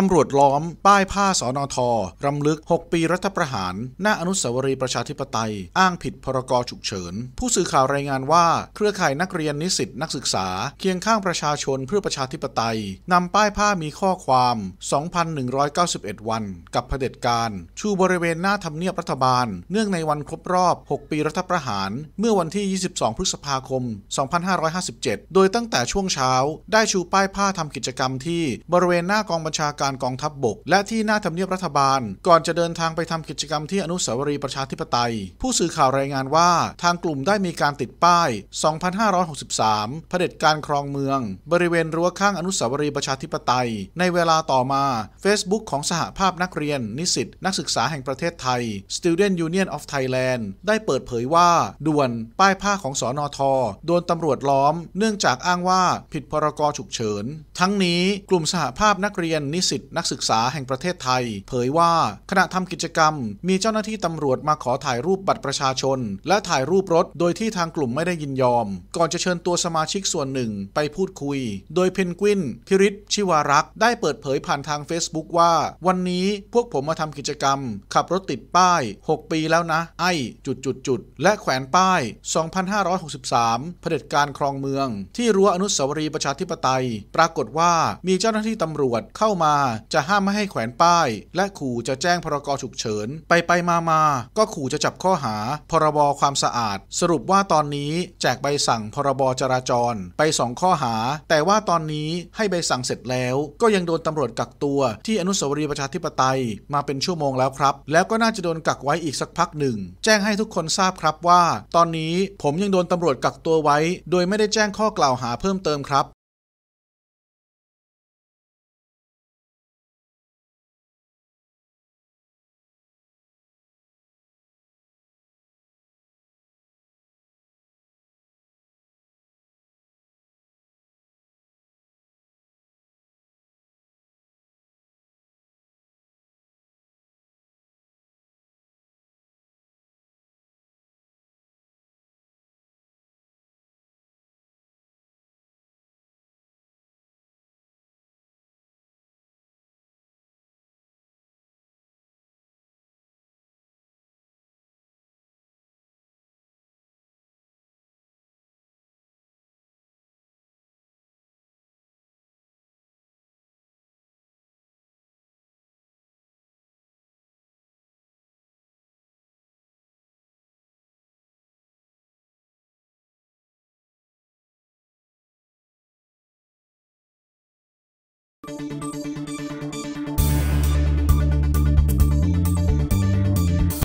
ตำรวจล้อมป้ายผ้าสอนอทอรำลึก 6 ปีรัฐประหาร หน้าอนุสาวรีย์ประชาธิปไตย อ้างผิดพรกฉุกเฉิน ผู้สื่อข่าวรายงานว่า เครือข่ายนักเรียนนิสิตนักศึกษา เคียงข้างประชาชนเพื่อประชาธิปไตยนำป้ายผ้ามีข้อความ 2,191 วัน กับเผด็จการ ชูบริเวณ หน้าทำเนียบรัฐบาล เนื่องในวันครบรอบ 6 ปีรัฐประหาร เมื่อวันที่ 22 พฤษภาคม 2557 โดยตั้งแต่ช่วงเช้าได้ชูป้ายผ้าทำกิจกรรม ที่บริเวณหน้ากองบัญชาการการกองทัพบบกและที่หน้าทำเนียบรัฐบาลก่อนจะเดินทางไปทำกิจกรรมที่อนุสาวรีย์ประชาธิปไตยผู้สื่อข่าวรายงานว่าทางกลุ่มได้มีการติดป้าย 2563เผด็จการครองเมืองบริเวณรั้วข้างอนุสาวรีย์ประชาธิปไตยในเวลาต่อมา Facebook ของสหภาพนักเรียนนิสิตนักศึกษาแห่งประเทศไทย Student Union of Thailand ได้เปิดเผยว่าด่วน ป้ายผ้าของสอนอทโดนตำรวจล้อมเนื่องจากอ้างว่าผิดพรกฉุกเฉินทั้งนี้กลุ่มสหภาพนักเรียนนิสสิตนักศึกษาแห่งประเทศไทย เผยว่าขณะทำกิจกรรม มีเจ้าหน้าที่ตำรวจมาขอถ่ายรูปบัตรประชาชน และถ่ายรูปรถ โดยที่ทางกลุ่มไม่ได้ยินยอม ก่อนจะเชิญตัวสมาชิกส่วนหนึ่ง ไปพูดคุย โดยเพนกวินพิริศชิวารักษ์ได้เปิดเผยผ่านทาง Facebook ว่า วันนี้พวกผมมาทำกิจกรรม ขับรถติดป้าย 6 ปีแล้วนะ ไอ้จุดจุดจุดและแขวนป้าย 2563เผด็จการครองเมือง ที่รั้วอนุสาวรีย์ประชาธิปไตย ปรากฏว่ามีเจ้าหน้าที่ตำรวจเข้ามาจะห้ามไม่ให้แขวนป้าย และขู่จะแจ้งพรกฉุกเฉิน ไป ไปมามาก็ขู่จะจับข้อหาพรบความสะอาด สรุปว่าตอนนี้แจกใบสั่งพรบจราจร ไป 2 ข้อหา แต่ว่าตอนนี้ให้ใบสั่งเสร็จแล้ว ก็ยังโดนตำรวจกักตัวที่อนุสาวรีย์ประชาธิปไตย มาเป็นชั่วโมงแล้วครับ แล้วก็น่าจะโดนกักไว้อีกสักพักหนึ่งแจ้งให้ทุกคนทราบครับว่า ตอนนี้ผมยังโดนตำรวจกักตัวไว้ โดยไม่ได้แจ้งข้อกล่าวหาเพิ่มเติมครับ